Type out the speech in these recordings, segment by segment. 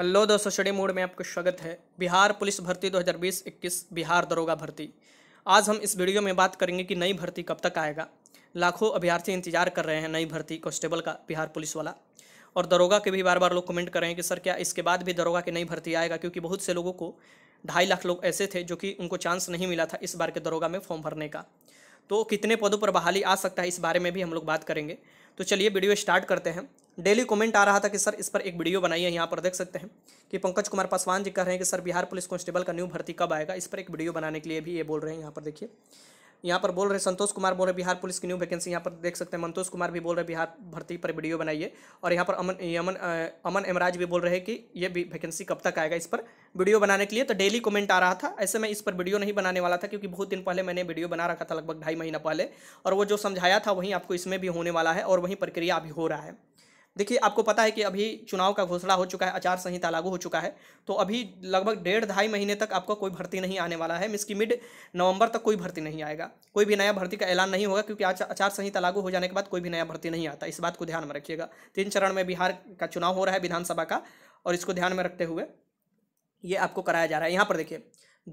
hello दोस्तों study mode में आपका स्वागत है बिहार पुलिस भर्ती 2020-21 बिहार दरोगा भर्ती आज हम इस वीडियो में बात करेंगे कि नई भर्ती कब तक आएगा लाखों अभ्यर्थी इंतजार कर रहे हैं नई भर्ती कॉन्स्टेबल का बिहार पुलिस वाला और दरोगा के भी बार बार लोग कमेंट कर रहे हैं कि सर क्या इसके बाद भी दरोगा की नई भर्ती आएगा क्योंकि बहुत से लोगों को ढाई लाख लोग ऐसे थे जो कि उनको चांस नहीं मिला था इस बार के दरोगा में फॉर्म भरने का तो कितने पदों पर बहाली आ सकता है इस बारे में भी हम लोग बात करेंगे तो चलिए वीडियो स्टार्ट करते हैं डेली कमेंट आ रहा था कि सर इस पर एक वीडियो बनाइए यहाँ पर देख सकते हैं कि पंकज कुमार पासवान जी कह रहे हैं कि सर बिहार पुलिस कांस्टेबल का न्यू भर्ती कब आएगा इस पर एक वीडियो बनाने के लिए भी ये बोल रहे हैं यहाँ पर देखिए यहाँ पर बोल रहे संतोष कुमार बोल रहे बिहार पुलिस की न्यू वैकेंसी यहाँ पर देख सकते हैं मंतोष कुमार भी बोल रहे बिहार भर्ती पर वीडियो बनाइए और यहाँ पर अमन यमन अमन एमराज भी बोल रहे कि ये वैकेंसी कब तक आएगा इस पर वीडियो बनाने के लिए तो डेली कमेंट आ रहा था ऐसे में इस पर वीडियो नहीं बनाने वाला था क्योंकि बहुत दिन पहले मैंने वीडियो बना रखा था लगभग ढाई महीना पहले और वो जो समझाया था वहीं आपको इसमें भी होने वाला है और वहीं प्रक्रिया अभी हो रहा है देखिए आपको पता है कि अभी चुनाव का घोषणा हो चुका है आचार संहिता लागू हो चुका है तो अभी लगभग डेढ़ ढाई महीने तक आपको कोई भर्ती नहीं आने वाला है मिस की मिड नवंबर तक कोई भर्ती नहीं आएगा कोई भी नया भर्ती का ऐलान नहीं होगा क्योंकि आचार संहिता लागू हो जाने के बाद कोई भी नया भर्ती नहीं आता इस बात को ध्यान में रखिएगा तीन चरण में बिहार का चुनाव हो रहा है विधानसभा का और इसको ध्यान में रखते हुए ये आपको कराया जा रहा है यहाँ पर देखिए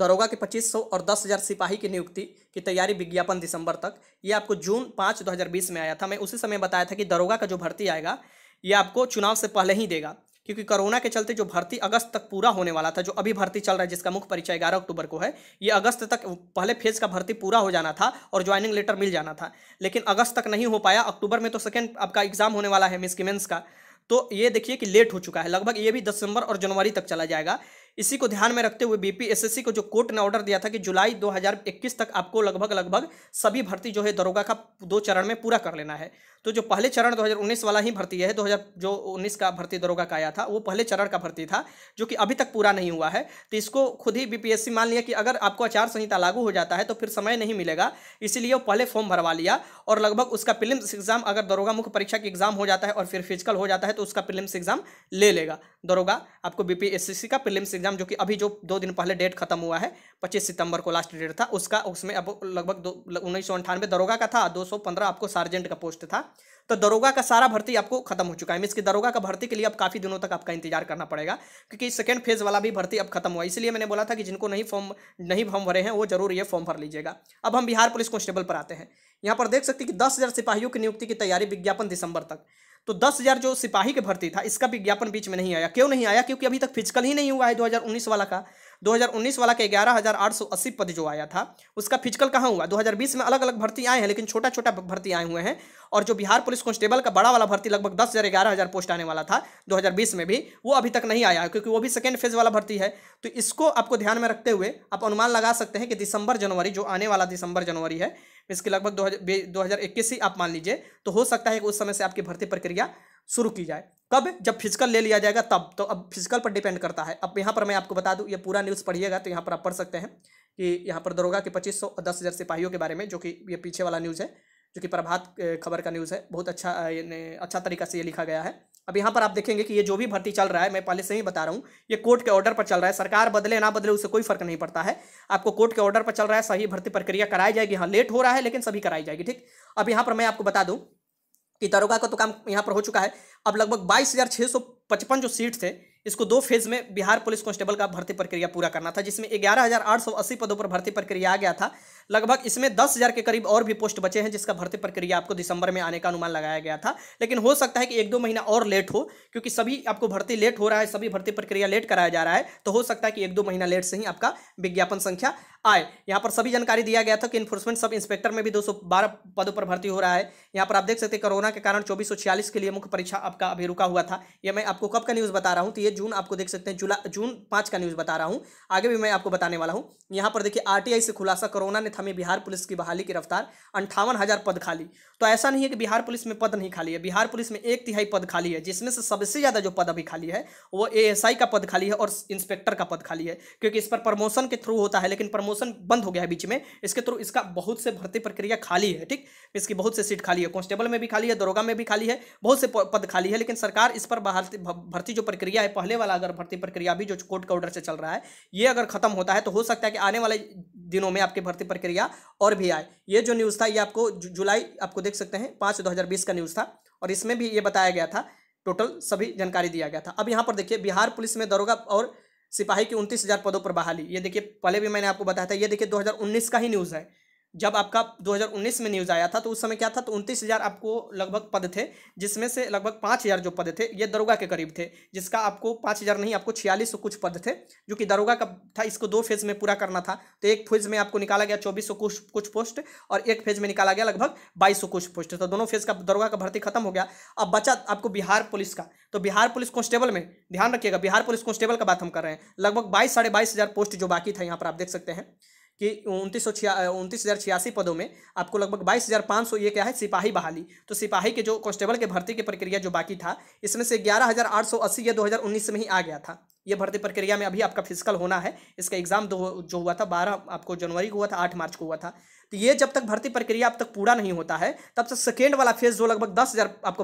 दरोगा के 2500 और 10,000 सिपाही की नियुक्ति की तैयारी विज्ञापन दिसंबर तक ये आपको जून पाँच 2020 में आया था मैं उसी समय बताया था कि दरोगा का जो भर्ती आएगा ये आपको चुनाव से पहले ही देगा क्योंकि कोरोना के चलते जो भर्ती अगस्त तक पूरा होने वाला था जो अभी भर्ती चल रहा है जिसका मुख्य परीक्षा ग्यारह अक्टूबर को है ये अगस्त तक पहले फेज का भर्ती पूरा हो जाना था और ज्वाइनिंग लेटर मिल जाना था लेकिन अगस्त तक नहीं हो पाया अक्टूबर में तो सेकेंड आपका एग्जाम होने वाला है मिस किमेंस का तो ये देखिए कि लेट हो चुका है लगभग ये भी दिसंबर और जनवरी तक चला जाएगा इसी को ध्यान में रखते हुए बीपीएसएससी को जो कोर्ट ने ऑर्डर दिया था कि जुलाई 2021 तक आपको लगभग लगभग सभी भर्ती जो है दरोगा का दो चरण में पूरा कर लेना है तो जो पहले चरण 2019 वाला ही भर्ती है 2000 जो 19 का भर्ती दरोगा का आया था वो पहले चरण का भर्ती था जो कि अभी तक पूरा नहीं हुआ है तो इसको खुद ही बीपीएससी मान लिया कि अगर आपको आचार संहिता लागू हो जाता है तो फिर समय नहीं मिलेगा इसीलिए वो पहले फॉर्म भरवा लिया और लगभग उसका प्रिलिम्स एग्जाम अगर दरोगा मुख्य परीक्षा की एग्जाम हो जाता है और फिर फिजिकल हो जाता है तो उसका प्रिलिम्स एग्जाम ले लेगा दरोगा आपको बीपीएससी का प्रिलिम्स एग्जाम जो कि अभी जो दो दिन पहले डेट खत्म हुआ है पच्चीस सितंबर को लास्ट डेट था उसका उसमें अब लगभग दो उन्नीस सौ अंठानवे दरोगा का था दो सौ पंद्रह आपको सार्जेंट का पोस्ट था तो दरोगा का सारा भर्ती आपको खत्म हो चुका है मीन्स कि दरोगा का भर्ती के लिए अब काफ़ी दिनों तक आपका इंतजार करना पड़ेगा क्योंकि सेकंड फेज वाला भी भर्ती अब खत्म हुआ इसलिए मैंने बोला था कि जिनको नहीं फॉर्म नहीं फॉर्म भरे हैं वो जरूर ये फॉर्म भर लीजिएगा अब हम बिहार पुलिस कांस्टेबल पर आते हैं यहाँ पर देख सकते कि दस हज़ार सिपाहियों की नियुक्ति की तैयारी विज्ञापन दिसंबर तक तो दस हज़ार जो सिपाही के भर्ती था इसका विज्ञापन बीच में नहीं आया क्यों नहीं आया क्योंकि अभी तक फिजिकल ही नहीं हुआ है 2019 वाला का 2019 वाला के ग्यारह हज़ार आठ सौ अस्सी पद जो आया था उसका फिजिकल कहाँ हुआ 2020 में अलग अलग भर्ती आए हैं लेकिन छोटा छोटा भर्ती आए हुए हैं और जो बिहार पुलिस कांस्टेबल का बड़ा वाला भर्ती लगभग दस हज़ार ग्यारह हज़ार पोस्ट आने वाला था 2020 में भी वो अभी तक नहीं आया क्योंकि वो भी सेकेंड फेज वाला भर्ती है तो इसको आपको ध्यान में रखते हुए आप अनुमान लगा सकते हैं कि दिसंबर जनवरी जो आने वाला दिसंबर जनवरी है इसके लगभग दो हज़ार ही आप मान लीजिए तो हो सकता है कि उस समय से आपकी भर्ती प्रक्रिया शुरू की जाए कब जब फिजिकल ले लिया जाएगा तब तो अब फिजिकल पर डिपेंड करता है अब यहाँ पर मैं आपको बता दूँ ये पूरा न्यूज़ पढ़िएगा तो यहाँ पर आप पढ़ सकते हैं कि यहाँ पर दरोगा के पच्चीस सौ दस हज़ार सिपाहियों के बारे में जो कि ये पीछे वाला न्यूज़ है जो कि प्रभात खबर का न्यूज़ है बहुत अच्छा अच्छा तरीका से ये लिखा गया है अब यहाँ पर आप देखेंगे कि ये जो भी भर्ती चल रहा है मैं पहले से ही बता रहा हूँ ये कोर्ट के ऑर्डर पर चल रहा है सरकार बदले ना बदले उसे कोई फर्क नहीं पड़ता है आपको कोर्ट के ऑर्डर पर चल रहा है सही भर्ती प्रक्रिया कराई जाएगी हाँ लेट हो रहा है लेकिन सभी कराई जाएगी ठीक अब यहाँ पर मैं आपको बता दूँ कि दरोगा का तो काम यहाँ पर हो चुका है अब लगभग बाईस हज़ार छः सौ पचपन जो सीट थे इसको दो फेज में बिहार पुलिस कांस्टेबल का भर्ती प्रक्रिया पूरा करना था जिसमें ग्यारह हज़ार आठ सौ अस्सी पदों पर भर्ती प्रक्रिया आ गया था लगभग इसमें दस हज़ार के करीब और भी पोस्ट बचे हैं जिसका भर्ती प्रक्रिया आपको दिसंबर में आने का अनुमान लगाया गया था लेकिन हो सकता है कि एक दो महीना और लेट हो क्योंकि सभी आपको भर्ती लेट हो रहा है सभी भर्ती प्रक्रिया लेट कराया जा रहा है तो हो सकता है कि एक दो महीना लेट से ही आपका विज्ञापन संख्या आए यहाँ पर सभी जानकारी दिया गया था कि इन्फोर्समेंट सब इंस्पेक्टर में भी दो पदों पर भर्ती हो रहा है यहाँ पर आप देख सकते हैं कोरोना के कारण चौबीस के लिए मुख्य परीक्षा आपका अभी रुका हुआ था यह मैं आपको कब का न्यूज़ बता रहा हूँ तो ये जून आपको देख सकते हैं जुलाई जून पाँच का न्यूज़ बता रहा हूँ आगे भी मैं आपको बताने वाला हूँ यहाँ पर देखिए आरटीआई से खुलासा कोरोना ने में थमी बिहार पुलिस की बहाली की रफ्तार अंठावन हज़ार पद खाली तो ऐसा नहीं है कि बिहार पुलिस में पद नहीं खाली है बिहार पुलिस में एक तिहाई पद खाली है जिसमें से सबसे ज़्यादा जो पद अभी खाली है वो एएसआई का पद खाली है और इंस्पेक्टर का पद खाली है क्योंकि इस पर प्रमोशन के थ्रू होता है लेकिन प्रमोशन बंद हो गया है बीच में इसके थ्रू इसका बहुत से भर्ती प्रक्रिया खाली है ठीक इसकी बहुत से सीट खाली है कॉन्स्टेबल में भी खाली है दरोगा में भी खाली है बहुत से पद खाली है लेकिन सरकार इस पर भर्ती जो प्रक्रिया है पहले वाला अगर भर्ती प्रक्रिया भी जो कोर्ट का ऑर्डर से चल रहा है ये अगर खत्म होता है तो हो सकता है कि आने वाले दिनों में आपकी भर्ती प्रक्रिया प्रक्रिया और भी आए ये जो न्यूज़ था ये आपको जुलाई आपको देख सकते हैं पाँच दो का न्यूज़ था और इसमें भी ये बताया गया था टोटल सभी जानकारी दिया गया था अब यहाँ पर देखिए बिहार पुलिस में दरोगा और सिपाही की उनतीस हज़ार पदों पर बहाली ये देखिए पहले भी मैंने आपको बताया था ये देखिए उन्नीस का ही न्यूज़ है जब आपका 2019 में न्यूज़ आया था तो उस समय क्या था तो उनतीस हज़ार आपको लगभग पद थे जिसमें से लगभग पाँच हज़ार जो पद थे ये दरोगा के करीब थे जिसका आपको पाँच हज़ार नहीं आपको छियालीस सौ कुछ पद थे जो कि दरोगा का था इसको दो फेज में पूरा करना था तो एक फेज में आपको निकाला गया चौबीस सौ कुछ कुछ पोस्ट और एक फेज में निकाला गया लगभग बाईस सौ कुछ पोस्ट तो दोनों फेज का दरोगा का भर्ती खत्म हो गया अब बचा आपको बिहार पुलिस का तो बिहार पुलिस कांस्टेबल में ध्यान रखिएगा बिहार पुलिस कांस्टेबल का बात हम कर रहे हैं लगभग बाईस साढ़े बाईस हज़ार पोस्ट जो बाकी था यहाँ पर आप देख सकते हैं कि उनतीस सौ छिया उनतीस हज़ार छियासी पदों में आपको लगभग बाईस हज़ार पाँच सौ ये क्या है सिपाही बहाली तो सिपाही के जो कांस्टेबल के भर्ती की प्रक्रिया जो बाकी था इसमें से ग्यारह हज़ार आठ सौ अस्सी या दो हज़ार उन्नीस में ही आ गया था ये भर्ती प्रक्रिया में अभी आपका फिजिकल होना है इसका एग्ज़ाम दो जो हुआ था बारह आपको जनवरी को हुआ था आठ मार्च को हुआ था तो ये जब तक भर्ती प्रक्रिया अब तक पूरा नहीं होता है तब तक सेकेंड वाला फेज जो लगभग दस हज़ार आपको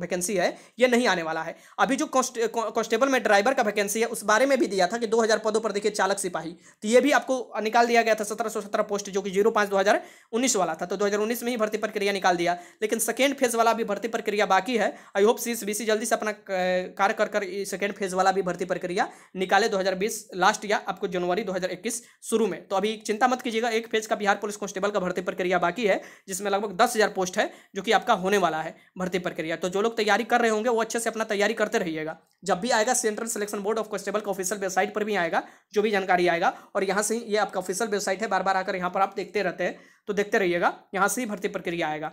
वैकेंसी है ये नहीं आने वाला है अभी जो कॉन्स्टेबल में ड्राइवर का वैकेंसी है उस बारे में भी दिया था कि दो हज़ार पदों पर देखिए चालक सिपाही तो ये भी आपको निकाल दिया गया था सत्रह सौ सत्रह पोस्ट जो कि जीरो पाँच दो हज़ार उन्नीस वाला था तो दो हज़ार उन्नीस में ही भर्ती प्रक्रिया निकाल दिया लेकिन सेकेंड फेज वाला भी भर्ती प्रक्रिया बाकी है आई होप सी बी जल्दी से अपना कार्य कर कर सेकेंड फेज वाला भी भर्ती प्रक्रिया निकाले 2020 लास्ट या आपको जनवरी 2021 शुरू में तो अभी चिंता मत कीजिएगा एक फेज का बिहार पुलिस कांस्टेबल कांस्टेबल का भर्ती प्रक्रिया बाकी है जिसमें लगभग दस हज़ार पोस्ट है जो कि आपका होने वाला है भर्ती प्रक्रिया तो जो लोग तैयारी कर रहे होंगे वो अच्छे से अपना तैयारी करते रहिएगा जब भी आएगा central selection board of constable का ऑफिशियल वेबसाइट पर भी आएगा जो भी जानकारी आएगा और यहाँ से ये आपका ऑफिशियल वेबसाइट है बार बार आकर यहाँ पर आप देखते रहते हैं तो देखते रहिएगा यहाँ से ही भर्ती प्रक्रिया आएगा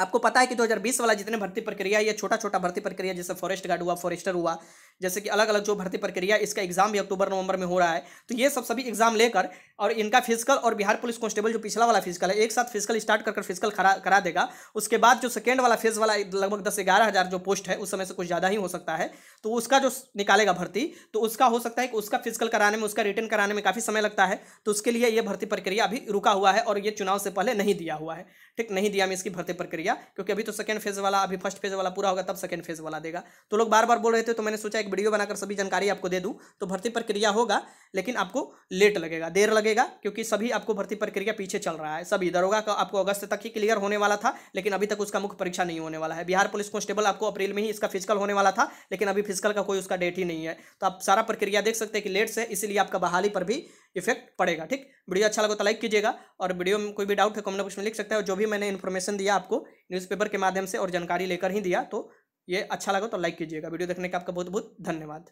आपको पता है कि 2020 वाला जितने भर्ती प्रक्रिया या छोटा छोटा भर्ती प्रक्रिया जैसे फॉरेस्ट गार्ड हुआ फॉरेस्टर हुआ जैसे कि अलग अलग जो भर्ती प्रक्रिया इसका एग्जाम भी अक्टूबर नवंबर में हो रहा है तो ये सब सभी एग्जाम लेकर और इनका फिजिकल और बिहार पुलिस कांस्टेबल जो पिछला वाला फिजिकल है एक साथ फिजिकल स्टार्ट कर फिजिकल करा करा देगा उसके बाद जो सेकेंड वाला फेज वाला लगभग दस ग्यारह हज़ार जो पोस्ट है उस समय से कुछ ज़्यादा ही हो सकता है तो उसका जो निकालेगा भर्ती तो उसका हो सकता है कि उसका फिजिकल कराने में उसका रिटर्न कराने में काफ़ी समय लगता है तो उसके लिए ये भर्ती प्रक्रिया अभी रुका हुआ है और ये चुनाव से पहले नहीं दिया हुआ है ठीक नहीं दिया मैं इसकी भर्ती प्रक्रिया गया क्योंकि अभी तो सेकंड फेज वाला अभी फर्स्ट फेज वाला पूरा होगा तब सेकंड फेज वाला देगा तो लोग बार बार बोल रहे थे तो मैंने सोचा एक वीडियो बनाकर सभी जानकारी आपको दे दूँ तो भर्ती प्रक्रिया होगा लेकिन आपको लेट लगेगा देर लगेगा क्योंकि सभी आपको भर्ती प्रक्रिया पीछे चल रहा है सभी दरोगा का आपको अगस्त तक ही क्लियर होने वाला था लेकिन अभी तक उसका मुख्य परीक्षा नहीं होने वाला है बिहार पुलिस कॉन्स्टेबल आपको अप्रैल में ही इसका फिजिकल होने वाला था लेकिन अभी फिजिकल का कोई उसका डेट ही नहीं है तो आप सारा प्रक्रिया देख सकते हैं कि लेट से इसीलिए आपका बहाली पर भी इफेक्ट पड़ेगा ठीक वीडियो अच्छा लगा तो लाइक कीजिएगा और वीडियो में कोई भी डाउट है कमेंट बॉक्स में लिख सकते हैं और जो भी मैंने इन्फॉर्मेशन दिया आपको न्यूज़पेपर के माध्यम से और जानकारी लेकर ही दिया तो ये अच्छा लगा तो लाइक कीजिएगा वीडियो देखने का आपका बहुत बहुत धन्यवाद